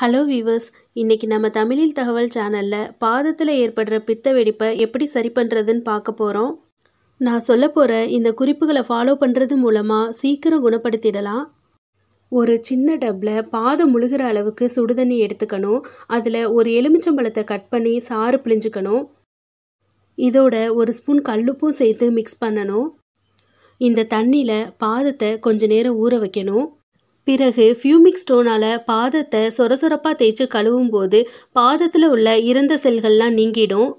hello viewers இன்றைக்கி நம்ம தமிழில் தகவல் சேனலில் பாதத்தில் ஏற்படுற பித்த வெடிப்பை எப்படி சரி பண்ணுறதுன்னு பார்க்க போகிறோம் நான் சொல்ல போகிற இந்த குறிப்புகளை ஃபாலோ பண்ணுறது மூலமாக சீக்கிரம் குணப்படுத்திடலாம் ஒரு சின்ன டப்பில் பாதம் முழுகிற அளவுக்கு சுடுதண்ணி எடுத்துக்கணும் அதில் ஒரு எலுமிச்சம்பழத்தை கட் பண்ணி சாறு பிழிஞ்சுக்கணும் இதோட ஒரு ஸ்பூன் கல்லுப்பும் சேர்த்து மிக்ஸ் பண்ணணும் இந்த தண்ணியில் பாதத்தை கொஞ்ச நேரம் ஊற வைக்கணும் பிறகு ஃபியூமிக் ஸ்டோனால் பாதத்தை சொரசொரப்பாக தேய்ச்சி கழுவும் போது பாதத்தில் உள்ள இறந்த செல்கள்லாம் நீங்கிடும்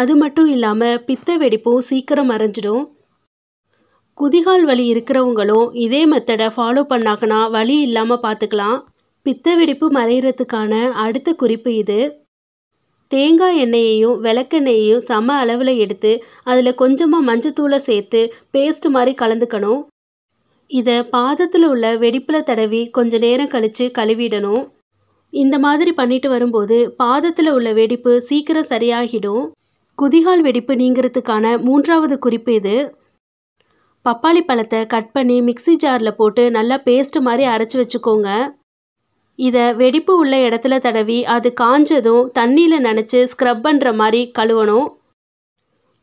அது மட்டும் இல்லாமல் பித்த வெடிப்பும் சீக்கிரம் மறைஞ்சிடும் குதிகால் வலி இருக்கிறவங்களும் இதே மெத்தடை ஃபாலோ பண்ணாங்கன்னா வலி இல்லாமல் பார்த்துக்கலாம் பித்த வெடிப்பு மறைகிறதுக்கான அடுத்த குறிப்பு இது தேங்காய் எண்ணெயையும் விளக்கெண்ணெயையும் சம அளவில் எடுத்து அதில் கொஞ்சமாக மஞ்சத்தூளை சேர்த்து பேஸ்ட் மாதிரி கலந்துக்கணும் இதை பாதத்தில் உள்ள வெடிப்பில் தடவி கொஞ்சம் நேரம் கழித்து கழுவிடணும் இந்த மாதிரி பண்ணிட்டு வரும்போது பாதத்தில் உள்ள வெடிப்பு சீக்கிரம் சரியாகிடும் குதிகால் வெடிப்பு நீங்கிறதுக்கான மூன்றாவது குறிப்பு இது பப்பாளி பழத்தை கட் பண்ணி மிக்சி ஜாரில் போட்டு நல்லா பேஸ்ட் மாதிரி அரைச்சி வச்சுக்கோங்க இதை வெடிப்பு உள்ள இடத்துல தடவி அது காஞ்சதும் தண்ணியில் நினச்சி ஸ்க்ரப் பண்ணுற மாதிரி கழுவணும்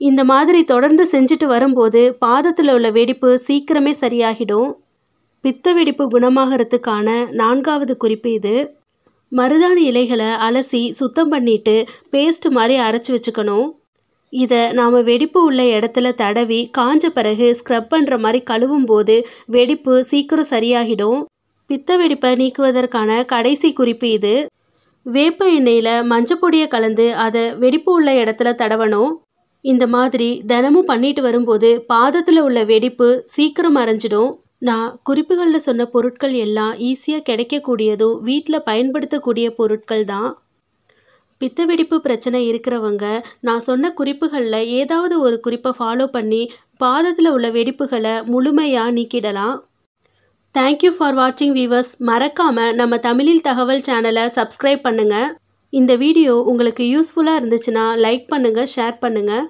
இந்த மாதிரி தொடர்ந்து செஞ்சுட்டு வரும்போது பாதத்தில் உள்ள வெடிப்பு சீக்கிரமே சரியாகிடும் பித்த வெடிப்பு குணமாகறதுக்கான நான்காவது குறிப்பு இது மருதாணி இலைகளை அலசி சுத்தம் பண்ணிட்டு பேஸ்ட் மாதிரி அரைச்சி வச்சுக்கணும் இதை நாம் வெடிப்பு உள்ள இடத்துல தடவி காஞ்ச பிறகு ஸ்க்ரப் பண்ணுற மாதிரி கழுவும் போது வெடிப்பு சீக்கிரம் சரியாகிடும் பித்த வெடிப்பை நீக்குவதற்கான கடைசி குறிப்பு இது வேப்ப எண்ணெயில் மஞ்சப்பொடியை கலந்து அதை வெடிப்பு உள்ள இடத்துல தடவணும் இந்த மாதிரி தினமும் பண்ணிட்டு வரும்போது பாதத்தில் உள்ள வெடிப்பு சீக்கிரம் மறைஞ்சிடும் நான் குறிப்புகளில் சொன்ன பொருட்கள் எல்லாம் ஈஸியாக கிடைக்கக்கூடியதும் வீட்டில் பயன்படுத்தக்கூடிய பொருட்கள் தான் பித்த வெடிப்பு பிரச்சனை இருக்கிறவங்க நான் சொன்ன குறிப்புகளில் ஏதாவது ஒரு குறிப்பை ஃபாலோ பண்ணி பாதத்தில் உள்ள வெடிப்புகளை முழுமையாக நீக்கிடலாம் தேங்க்யூ ஃபார் வாட்சிங் வீவர்ஸ் மறக்காமல் நம்ம தமிழில் தகவல் சேனலை சப்ஸ்கிரைப் பண்ணுங்கள் இந்த வீடியோ உங்களுக்கு யூஸ்ஃபுல்லாக இருந்துச்சுன்னா லைக் பண்ணுங்கள் ஷேர் பண்ணுங்கள்